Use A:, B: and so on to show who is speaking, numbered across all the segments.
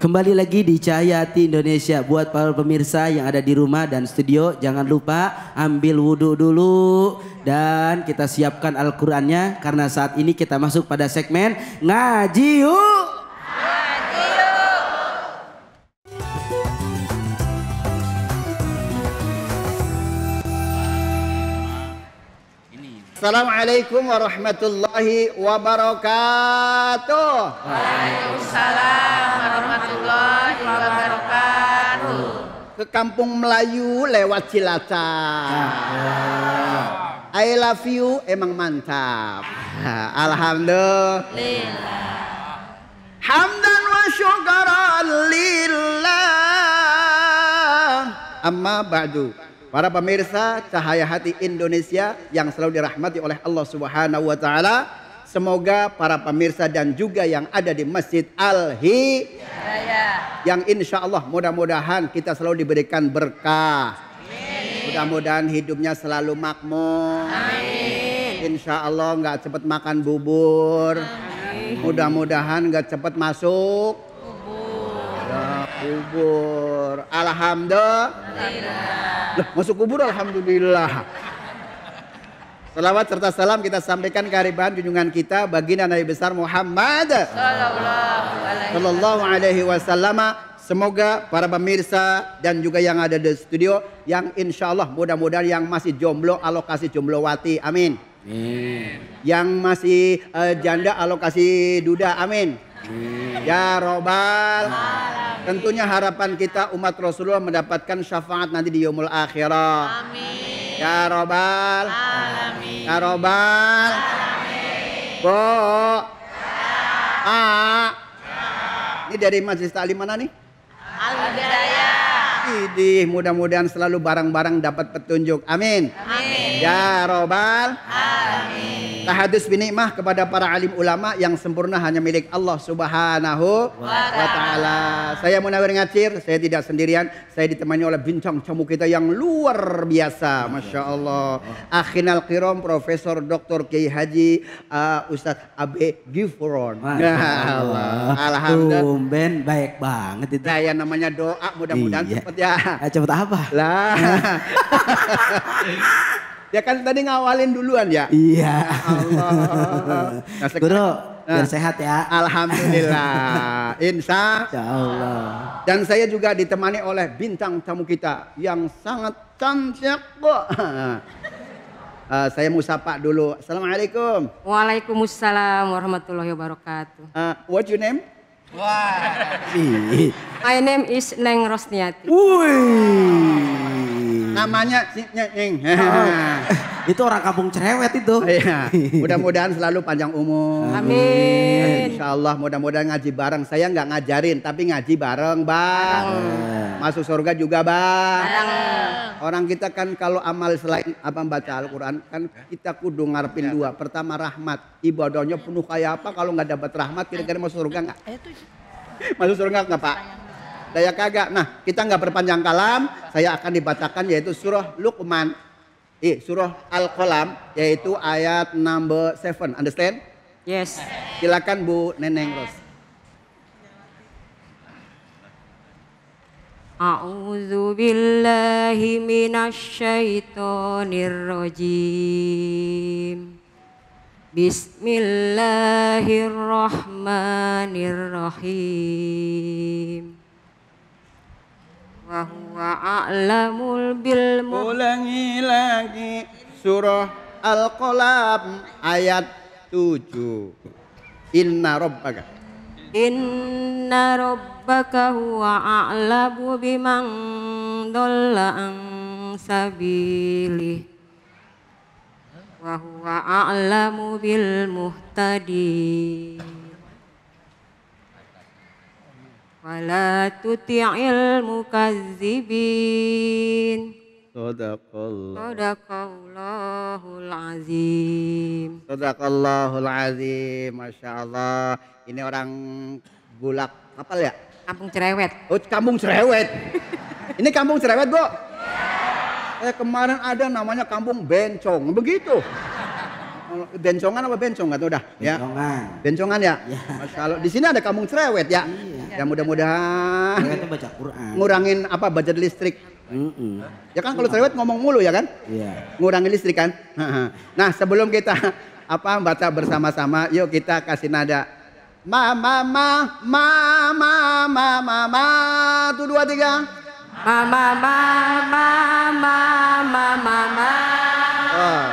A: Kembali lagi di Cahaya Hati Indonesia buat para pemirsa yang ada di rumah dan studio jangan lupa ambil wudhu dulu dan kita siapkan Al-Qur'annya karena saat ini kita masuk pada segmen ngaji yuk. Assalamualaikum warahmatullahi wabarakatuh. Waalaikumsalam warahmatullahi wabarakatuh. Ke kampung Melayu lewat Cilacap. Ah. I love you emang mantap. Alhamdulillah. Hamdan wa syukuran lillah. Amma ba'du. Para pemirsa Cahaya Hati Indonesia yang selalu dirahmati oleh Allah Subhanahu wa taala, semoga para pemirsa dan juga yang ada di Masjid Al Hidayah yang insya Allah mudah-mudahan kita selalu diberikan berkah. Mudah-mudahan hidupnya selalu makmur. Insya Allah nggak cepat makan bubur. Mudah-mudahan nggak cepat masuk Kubur. Alhamdulillah. Loh, masuk kubur alhamdulillah. Selamat serta salam kita sampaikan kearifan junjungan kita baginda Nabi besar Muhammad sallallahu alaihi wasallam. Semoga para pemirsa dan juga yang ada di studio yang insya Allah mudah-mudahan yang masih jomblo alokasi jomblo wati. Amin.
B: Amin.
A: Yang masih uh, janda alokasi duda. Amin. Amin. Ya Robbal Amin. Tentunya harapan kita umat Rasulullah mendapatkan syafaat nanti di Yomul Akhirah.
B: Amin.
A: Ya Robbal Amin. Ya Robbal Amin. Bo. A. Ini dari majelis taklim mana nih? Al Hidayah. Idih, mudah-mudahan selalu barang-barang dapat petunjuk. Amin. Amin. Ya Robbal Amin. Tahadus binikmah kepada para alim ulama yang sempurna hanya milik Allah Subhanahu wa taala. Saya Munawir Ngacir, saya tidak sendirian, saya ditemani oleh bincang camu kita yang luar biasa, Masya Allah. Akhinal Kiram Profesor Dr. Kiai Haji uh, Ustadz Abe Gifron. Nah, Alhamdulillah. Tumben baik banget itu. Nah, yang namanya doa mudah-mudahan iya. cepat ya. Eh, cepat apa? Lah. Ya kan tadi ngawalin duluan ya. Iya. Ya Allah. Nah, sekarang, Guru, nah, biar sehat ya. Alhamdulillah. Insya ya Allah. Dan saya juga ditemani
B: oleh bintang tamu kita yang sangat cantik kok.
A: Uh, saya mau sapa dulu.
B: Assalamualaikum. Waalaikumsalam warahmatullahi wabarakatuh. Uh, what's your name?
A: Wah. Wow.
B: My name is Neng Rosniati.
A: Wih namanya
B: si Nyeng. Ah.
A: itu orang kampung cerewet itu. Ah, iya. Mudah-mudahan selalu panjang umur. Amin. Insya Allah mudah-mudahan ngaji bareng. Saya nggak ngajarin tapi ngaji bareng bang. Masuk surga juga bang. Orang kita kan kalau amal selain apa baca Al-Quran kan kita kudu ngarepin iya. dua. Pertama rahmat. Ibadahnya penuh kayak apa kalau nggak dapat rahmat kira-kira masuk surga nggak? Masuk surga nggak pak? daya kagak. Nah, kita nggak berpanjang kalam, saya akan dibacakan yaitu surah Luqman. Eh, surah Al-Qalam yaitu ayat number 7. Understand? Yes. Silakan Bu
B: Neneng Ros. A'udzu billahi minasy rajim. Bismillahirrahmanirrahim. Wahuwa a'lamul bilmu ulangi lagi surah
A: al-qalam ayat 7 inna rabbaka
B: inna rabbaka huwa dolla ang sabili Wahuwa a'lamu bilmuhtadi Wahuwa a'lamu bilmuhtadi ولا tuti'il mukazzibin
A: صدق الله صدق Azim. العظيم Masya Allah ini orang bulak apa ya?
B: Kampung Cerewet
A: oh Kampung Cerewet ini Kampung Cerewet bu? Yeah. Eh, kemarin ada namanya Kampung Bencong begitu bencongan apa bencong nggak tahu dah bencongan ya. bencongan ya, ya. kalau di sini ada kampung cerewet ya iya. ya mudah-mudahan baca Quran ngurangin apa budget listrik Mm -mm. Ya kan kalau cerewet ngomong mulu ya kan? Iya. Ngurangin listrik kan? Nah, sebelum kita apa baca bersama-sama, yuk kita kasih nada. Ma ma ma ma ma ma ma ma tu dua tiga. Ma ma ma ma ma ma ma ma. Oh,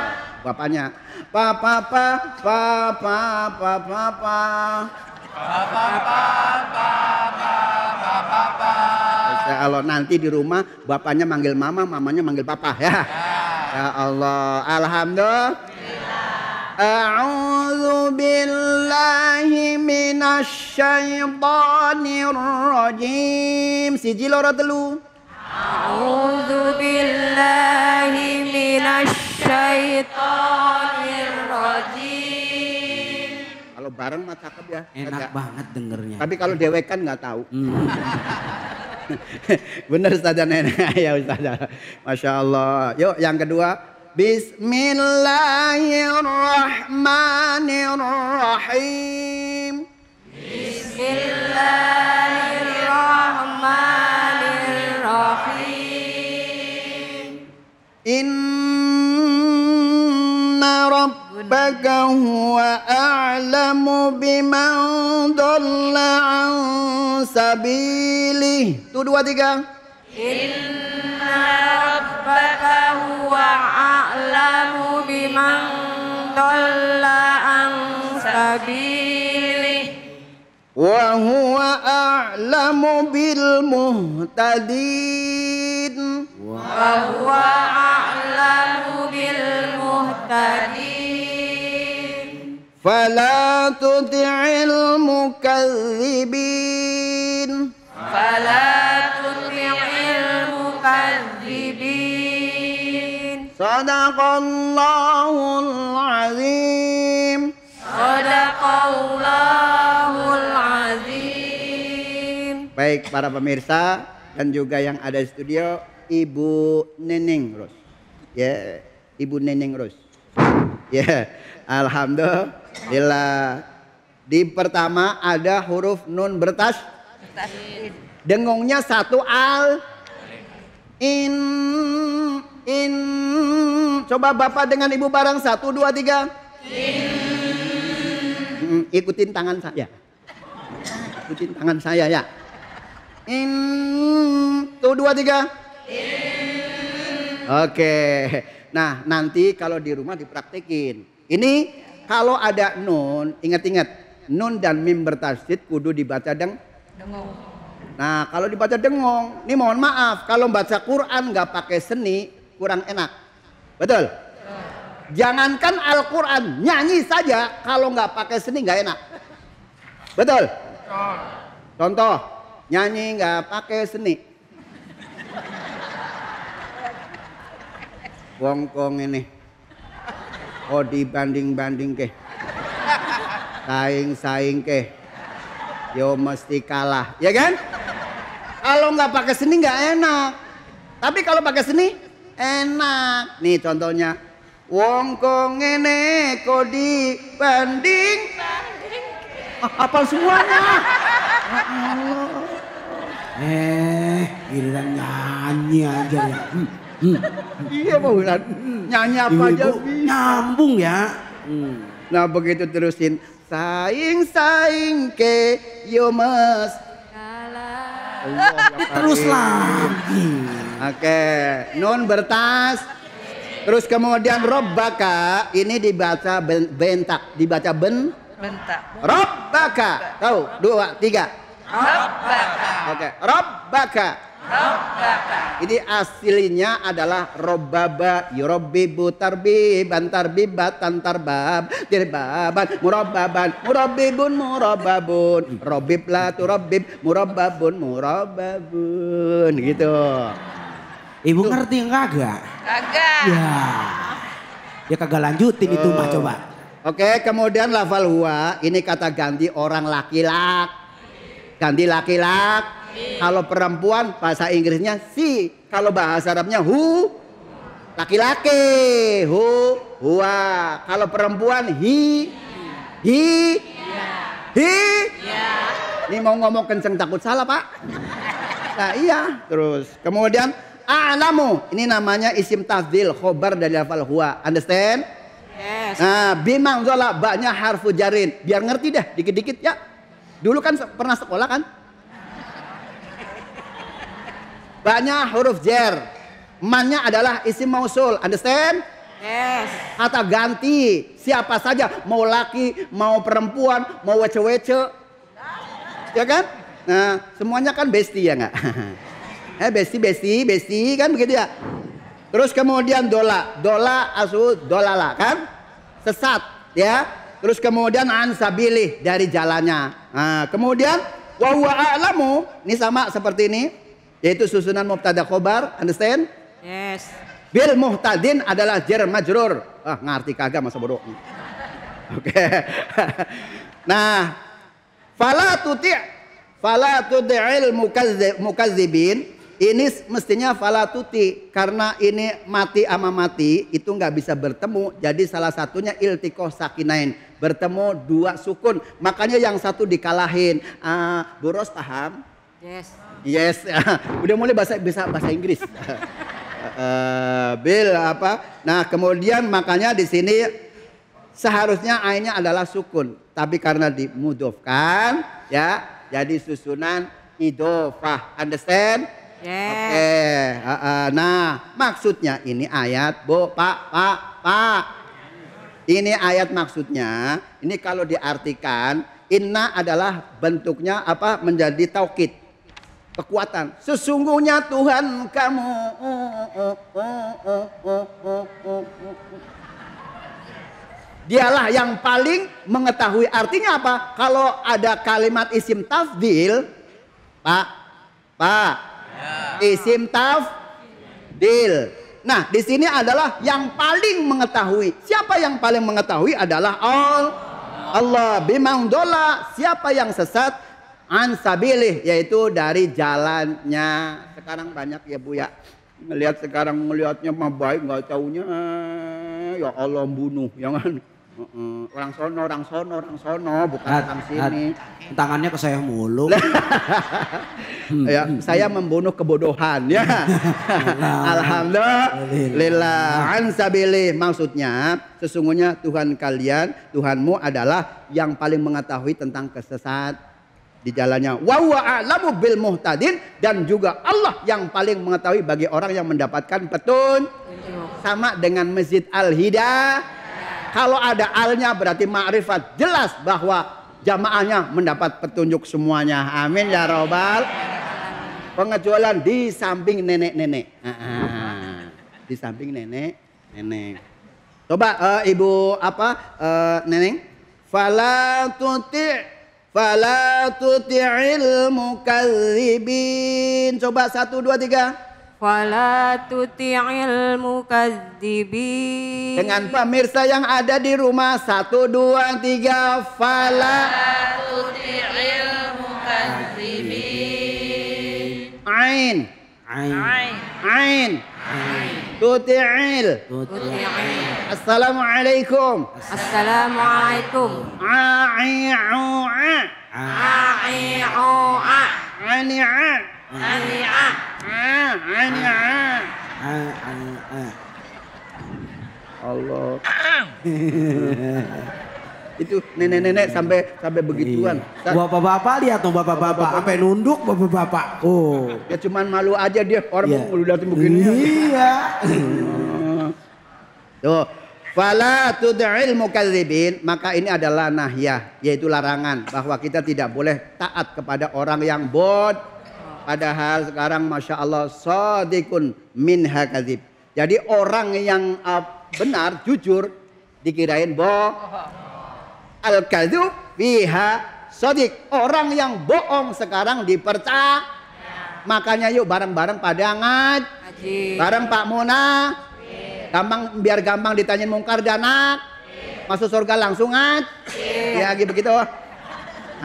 A: bapaknya pa pa pa pa pa pa pa pa kalau nanti di rumah bapaknya manggil mama, mamanya manggil papa ya. Ya Allah, alhamdulillah. A'udzu billahi minasy syaithanir rajim. Siji loro telu.
B: A'udzu billahi minasy syaithanir
A: bareng mah cakep ya. Enak banget dengernya. Tapi kalau dewekan nggak tahu. Hmm. Bener saja Nenek. ya Ustazah. Masya Allah. Yuk yang kedua. Bismillahirrahmanirrahim.
B: Bismillahirrahmanirrahim. In
A: هو أعلم بمن ضل
B: Wa
A: فلا تطع المكذبين
B: فلا تطع المكذبين
A: صدق الله العظيم
B: صدق الله العظيم
A: Baik para pemirsa dan juga yang ada di studio Ibu Neneng Rus, Ya, yeah, Ibu Neneng Rus, Ya, yeah. alhamdulillah Bila di pertama ada huruf nun bertas. Dengungnya satu al. In in coba bapak dengan ibu barang satu dua tiga in. Mm, ikutin tangan saya ikutin tangan saya ya in tuh dua tiga in. oke nah nanti kalau di rumah dipraktekin ini kalau ada nun, ingat-ingat, nun dan mim bertasdid kudu dibaca deng. Dengong. Nah, kalau dibaca dengong, ini mohon maaf, kalau baca Quran nggak pakai seni kurang enak. Betul? Ya. Jangankan Al-Quran, nyanyi saja kalau nggak pakai seni nggak enak. Betul? Ya. Contoh, nyanyi nggak pakai seni. Wongkong ini. Oh dibanding-banding ke saing-saing ke yo mesti kalah ya kan kalau nggak pakai seni nggak enak tapi kalau pakai seni enak nih contohnya wong kong ngene banding, dibanding Apa apal semuanya
B: ya eh eh giliran
A: nyanyi aja ya. Hmm, hmm. hmm. Iya Pak hmm. nyanyi apa Ibu, aja bisa. Nyambung ya. Hmm. Nah begitu terusin. Saing saing ke yo mas. Iya, terus lagi. Oke, okay. nun bertas. Terus kemudian robbaka ini dibaca bentak, dibaca ben bentak. Robbaka. Tahu? Dua, tiga. Rabbaka. Oke, okay. Rabbaka. Rabbaka. Ini aslinya adalah Robbaba, yurobibu ya tarbiban tarbibat tarbab dirbaban murababan murabibun murababun robib la Robib, murababun murababun gitu. Ibu Tuh. ngerti enggak Enggak.
B: Kagak. Ya.
A: Ya kagak lanjutin oh. itu mah oh. coba. Oke, okay, kemudian lafal huwa ini kata ganti orang laki-laki ganti laki-laki. Iya. Kalau perempuan bahasa Inggrisnya si, kalau bahasa Arabnya hu. Laki-laki, hu, hua. Kalau perempuan hi, hi, hi. Iya. Iya. Ini mau ngomong kenceng takut salah pak. Nah iya, terus kemudian a'lamu. Ini namanya isim tafdil khobar dari hafal huwa. Understand? Yes. Nah, bimang zola baknya harfu jarin. Biar ngerti deh dikit-dikit ya. Dulu kan pernah sekolah kan? Banyak huruf jer. Mannya adalah isi mausul. Understand? Yes. Kata ganti siapa saja, mau laki, mau perempuan, mau wece-wece. Ya kan? Nah, semuanya kan besti ya nggak? eh besti, besti, besti kan begitu ya. Terus kemudian dola, dola asu dolala kan? Sesat ya. Terus kemudian ansabilih dari jalannya. Nah, kemudian wa huwa a'lamu ini sama seperti ini yaitu susunan mubtada khobar, understand? Yes. Bil muhtadin adalah jar majrur. Ah, ngerti kagak masa bodoh. Oke. Okay. nah, fala tuti fala tudil mukazzibin ini mestinya fala tuti karena ini mati ama mati itu nggak bisa bertemu jadi salah satunya iltikoh sakinain bertemu dua sukun. Makanya yang satu dikalahin. Uh, ah, Boros paham? Yes.
B: Yes. Udah
A: mulai bahasa bisa bahasa Inggris. uh, Bill apa? Nah, kemudian makanya di sini seharusnya ainnya adalah sukun, tapi karena dimudofkan ya, jadi susunan idofah. Understand? Yes. Oke. Okay. Uh, uh, nah, maksudnya ini ayat, Bu, Pak, Pak, Pak. Ini ayat maksudnya, ini kalau diartikan, inna adalah bentuknya apa? Menjadi taukid. Kekuatan. Sesungguhnya Tuhan kamu. Dialah yang paling mengetahui artinya apa? Kalau ada kalimat isim tafdil, Pak, Pak, ya. isim tafdil Nah, di sini adalah yang paling mengetahui. Siapa yang paling mengetahui adalah all Allah bimang dola. Siapa yang sesat ansabilih yaitu dari jalannya. Sekarang banyak ya Bu ya. Melihat sekarang melihatnya mah baik nggak ya Allah bunuh. Jangan. Ya kan? Uh Orang sono, orang sono, orang sono, bukan at, orang sini. At, tangannya ke saya mulu. Hmm, ya, hmm, saya hmm. membunuh kebodohan ya. Alhamdulillah. Ansabili maksudnya sesungguhnya Tuhan kalian, Tuhanmu adalah yang paling mengetahui tentang kesesat di jalannya. Wa a'lamu bil muhtadin dan juga Allah yang paling mengetahui bagi orang yang mendapatkan petun. Sama dengan Masjid Al-Hidayah kalau ada alnya berarti ma'rifat. Jelas bahwa jamaahnya mendapat petunjuk semuanya. Amin ya robbal. Pengecualian di samping nenek-nenek. Ah, ah, ah. Di samping nenek, nenek. Coba uh, ibu apa uh, neneng? Fala tuti' Fala
B: tuti'il
A: mukallibin. Coba satu, dua, tiga.
B: Fala tuti'il mukadzibin. Dengan
A: pemirsa yang ada di rumah satu dua tiga fala
B: tuti'il mukadzibin.
A: Ain. Ain. Ain. Ain. Tuti'il. Tuti'il.
B: Assalamualaikum. Assalamualaikum. A'i'u'a A'i'u'a A'i'u'a A'i'u'a Ah, ah. Allah.
A: itu nenek-nenek sampai sampai begituan. Iya. Bapak-bapak lihat tuh bapak-bapak sampai nunduk bapak-bapak. Oh. Ya cuman malu aja dia orang yeah. Iya. lihat begini. Iya. tuh. Fala tud'il mukadzibin, maka ini adalah nahyah, yaitu larangan bahwa kita tidak boleh taat kepada orang yang bod Padahal sekarang Masya Allah sodikun minha kadib. Jadi orang yang ah, benar, jujur, dikirain bohong. al kadhub biha sodik. Orang yang bohong sekarang dipercaya. Makanya yuk bareng-bareng pada ngaj Bareng Pak Muna. Gampang biar gampang ditanyain mungkar danak. Masuk surga langsung ngaji. Ya gitu begitu. Uh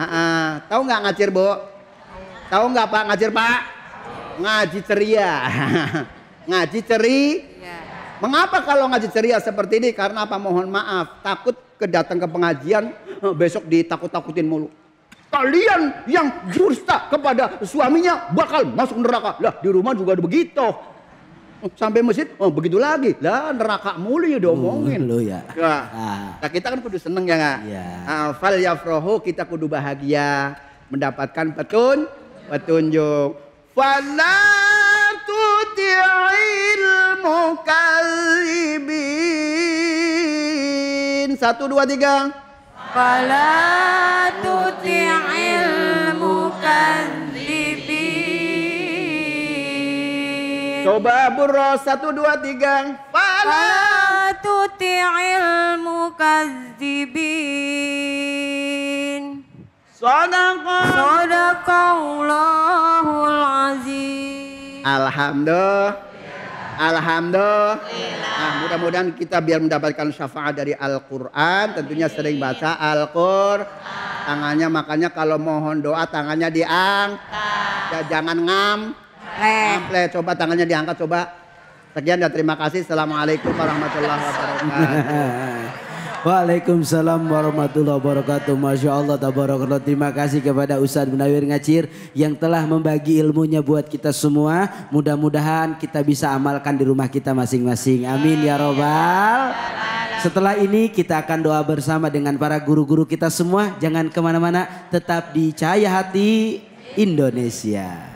A: ah, ah. Tahu nggak ngacir, Bu? Tahu nggak Pak ngajar Pak? Ngaji ceria. ngaji ceri. Ya. Mengapa kalau ngaji ceria seperti ini? Karena apa? Mohon maaf, takut kedatang ke pengajian eh, besok ditakut-takutin mulu. Kalian yang dursta kepada suaminya bakal masuk neraka. Lah di rumah juga begitu. Oh, sampai masjid, oh begitu lagi. Lah neraka mulu ya diomongin. Uh, lu ya.
B: Nah,
A: nah, kita kan kudu seneng ya nggak? Ya. Nah, fal yafrohu kita kudu bahagia. Mendapatkan petun petunjuk fala tuti'il mukallibin satu dua tiga fala tuti'il
B: mukallibin coba burro satu dua tiga fala tuti'il mukallibin Sadaqallahul azim.
A: Alhamdulillah. Alhamdulillah. Nah, mudah-mudahan kita biar mendapatkan syafaat dari Al-Quran. Tentunya sering baca al quran Tangannya makanya kalau mohon doa tangannya diangkat. Ya, jangan ngam. Ngample. Coba tangannya diangkat coba. Sekian dan terima kasih. Assalamualaikum warahmatullahi wabarakatuh. Waalaikumsalam warahmatullahi wabarakatuh. Masya Allah tabarakallah. Terima kasih kepada Ustadz Munawir Ngacir yang telah membagi ilmunya buat kita semua. Mudah-mudahan kita bisa amalkan di rumah kita masing-masing. Amin ya robbal. Setelah ini kita akan doa bersama dengan para guru-guru kita semua. Jangan kemana-mana, tetap di Cahaya Hati Indonesia.